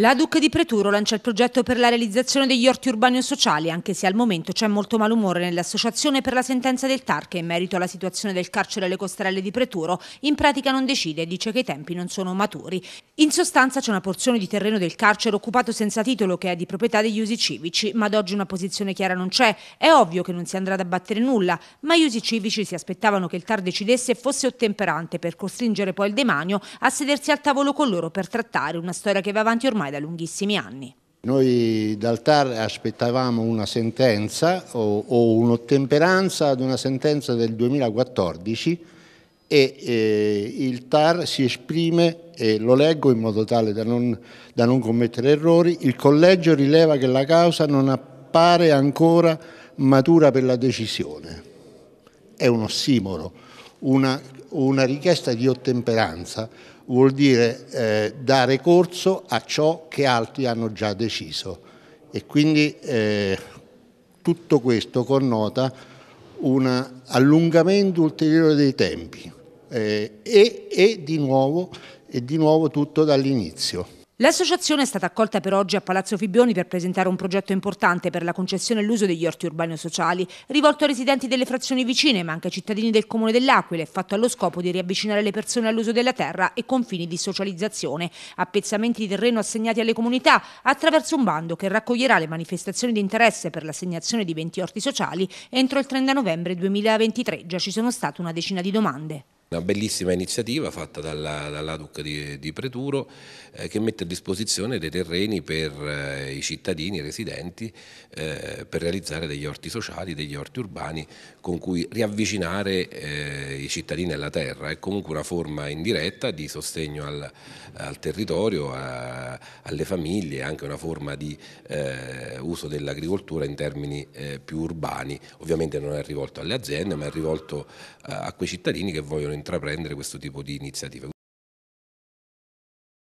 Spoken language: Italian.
La Duc di Preturo lancia il progetto per la realizzazione degli orti urbani o sociali, anche se al momento c'è molto malumore nell'associazione per la sentenza del TAR che in merito alla situazione del carcere alle Costerelle di Preturo in pratica non decide e dice che i tempi non sono maturi. In sostanza c'è una porzione di terreno del carcere occupato senza titolo che è di proprietà degli usi civici, ma ad oggi una posizione chiara non c'è. È ovvio che non si andrà ad abbattere nulla, ma gli usi civici si aspettavano che il TAR decidesse e fosse ottemperante per costringere poi il demanio a sedersi al tavolo con loro per trattare una storia che va avanti ormai ormai da lunghissimi anni. Noi dal TAR aspettavamo una sentenza o, o un'ottemperanza ad una sentenza del 2014 e eh, il TAR si esprime, e lo leggo in modo tale da non, da non commettere errori, il collegio rileva che la causa non appare ancora matura per la decisione. È un ossimoro, una una richiesta di ottemperanza vuol dire eh, dare corso a ciò che altri hanno già deciso e quindi eh, tutto questo connota un allungamento ulteriore dei tempi eh, e, e, di nuovo, e di nuovo tutto dall'inizio. L'associazione è stata accolta per oggi a Palazzo Fibbioni per presentare un progetto importante per la concessione e l'uso degli orti urbani o sociali, rivolto ai residenti delle frazioni vicine, ma anche ai cittadini del comune dell'Aquila, fatto allo scopo di riavvicinare le persone all'uso della terra e con fini di socializzazione, appezzamenti di terreno assegnati alle comunità attraverso un bando che raccoglierà le manifestazioni di interesse per l'assegnazione di 20 orti sociali entro il 30 novembre 2023. Già ci sono state una decina di domande. Una bellissima iniziativa fatta dalla, dall'ADUC di, di, Preturo eh, che mette a disposizione dei terreni per eh, i cittadini i residenti eh, per realizzare degli orti sociali, degli orti urbani con cui riavvicinare eh, i cittadini alla terra. È comunque una forma indiretta di sostegno al, al territorio, a, alle famiglie, anche una forma di eh, uso dell'agricoltura in termini eh, più urbani. Ovviamente non è rivolto alle aziende ma è rivolto a quei cittadini che vogliono intraprendere questo tipo di iniziative.